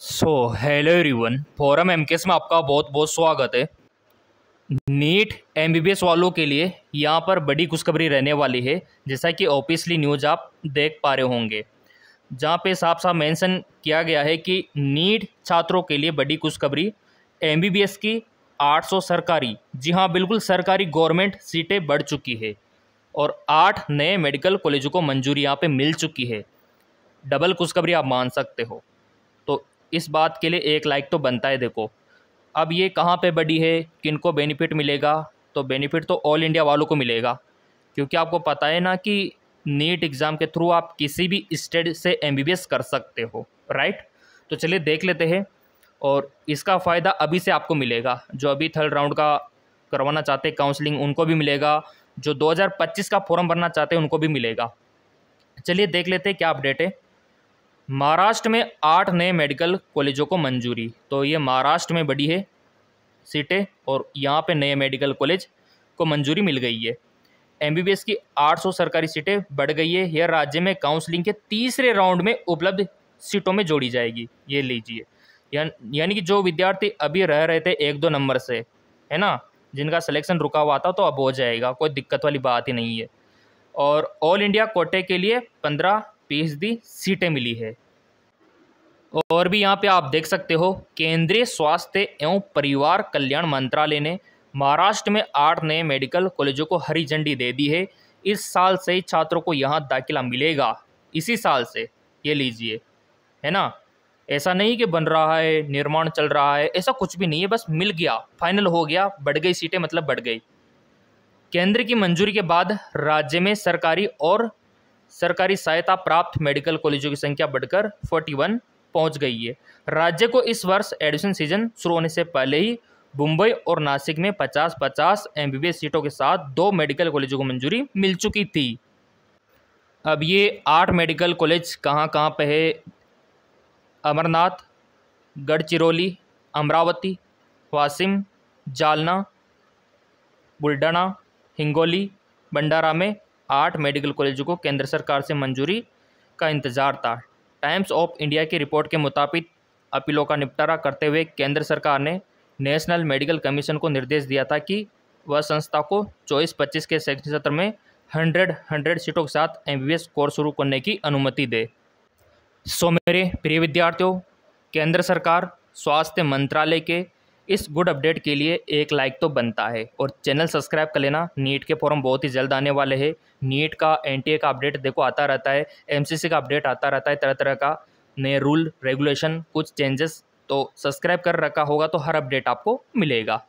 सो hello everyone forum M में आपका बहुत बहुत स्वागत है नीट एमबीबीएस वालों के लिए यहाँ पर बड़ी खुशखबरी रहने वाली है जैसा कि ऑफिसली न्यूज आप देख पा रहे होंगे जहाँ पे साफ साफ मेंशन किया गया है कि नीट छात्रों के लिए बड़ी खुशखबरी एमबीबीएस की 800 सरकारी जी हाँ बिल्कुल सरकारी गवर्नमेंट सीटें बढ़ चुकी है और आठ नए मेडिकल कॉलेजों को मंजूरी यहाँ पर मिल चुकी है डबल खुशखबरी आप मान सकते हो इस बात के लिए एक लाइक तो बनता है देखो अब ये कहाँ पे बड़ी है किनको बेनिफिट मिलेगा तो बेनिफिट तो ऑल इंडिया वालों को मिलेगा क्योंकि आपको पता है ना कि नीट एग्ज़ाम के थ्रू आप किसी भी स्टेट से एम कर सकते हो राइट तो चलिए देख लेते हैं और इसका फ़ायदा अभी से आपको मिलेगा जो अभी थर्ड राउंड का करवाना चाहते हैं काउंसलिंग उनको भी मिलेगा जो 2025 का फॉर्म भरना चाहते हैं उनको भी मिलेगा चलिए देख लेते हैं क्या अपडेट है महाराष्ट्र में आठ नए मेडिकल कॉलेजों को मंजूरी तो ये महाराष्ट्र में बड़ी है सीटें और यहाँ पे नए मेडिकल कॉलेज को मंजूरी मिल गई है एमबीबीएस की 800 सरकारी सीटें बढ़ गई है यह राज्य में काउंसलिंग के तीसरे राउंड में उपलब्ध सीटों में जोड़ी जाएगी ये लीजिए यानी यानी कि जो विद्यार्थी अभी रह रहे थे एक दो नंबर से है ना जिनका सिलेक्शन रुका हुआ था तो अब हो जाएगा कोई दिक्कत वाली बात ही नहीं है और ऑल इंडिया कोटे के लिए पंद्रह फीसदी सीटें मिली है और भी यहाँ पे आप देख सकते हो केंद्रीय स्वास्थ्य एवं परिवार कल्याण मंत्रालय ने महाराष्ट्र में आठ नए मेडिकल कॉलेजों को हरी झंडी दे दी है इस साल से छात्रों को यहाँ दाखिला मिलेगा इसी साल से ये लीजिए है ना ऐसा नहीं कि बन रहा है निर्माण चल रहा है ऐसा कुछ भी नहीं है बस मिल गया फाइनल हो गया बढ़ गई सीटें मतलब बढ़ गई केंद्र की मंजूरी के बाद राज्य में सरकारी और सरकारी सहायता प्राप्त मेडिकल कॉलेजों की संख्या बढ़कर 41 पहुंच गई है राज्य को इस वर्ष एडमिशन सीजन शुरू होने से पहले ही मुंबई और नासिक में 50-50 एमबीबीएस सीटों के साथ दो मेडिकल कॉलेजों को मंजूरी मिल चुकी थी अब ये आठ मेडिकल कॉलेज कहाँ कहाँ पर है अमरनाथ गढ़चिरौली अमरावती वासिम जालना बुल्डाना हिंगोली भंडारा में आठ मेडिकल कॉलेजों को केंद्र सरकार से मंजूरी का इंतजार था टाइम्स ऑफ इंडिया की रिपोर्ट के मुताबिक अपीलों का निपटारा करते हुए केंद्र सरकार ने नेशनल मेडिकल कमीशन को निर्देश दिया था कि वह संस्था को चौबीस पच्चीस के शैक्षणिक सत्र में हंड्रेड हंड्रेड सीटों के साथ एम कोर्स शुरू करने की अनुमति दे सो मेरे प्रिय विद्यार्थियों केंद्र सरकार स्वास्थ्य मंत्रालय के इस गुड अपडेट के लिए एक लाइक तो बनता है और चैनल सब्सक्राइब कर लेना नीट के फॉर्म बहुत ही जल्द आने वाले हैं नीट का एन का अपडेट देखो आता रहता है एम का अपडेट आता रहता है तरह तरह का नए रूल रेगुलेशन कुछ चेंजेस तो सब्सक्राइब कर रखा होगा तो हर अपडेट आपको मिलेगा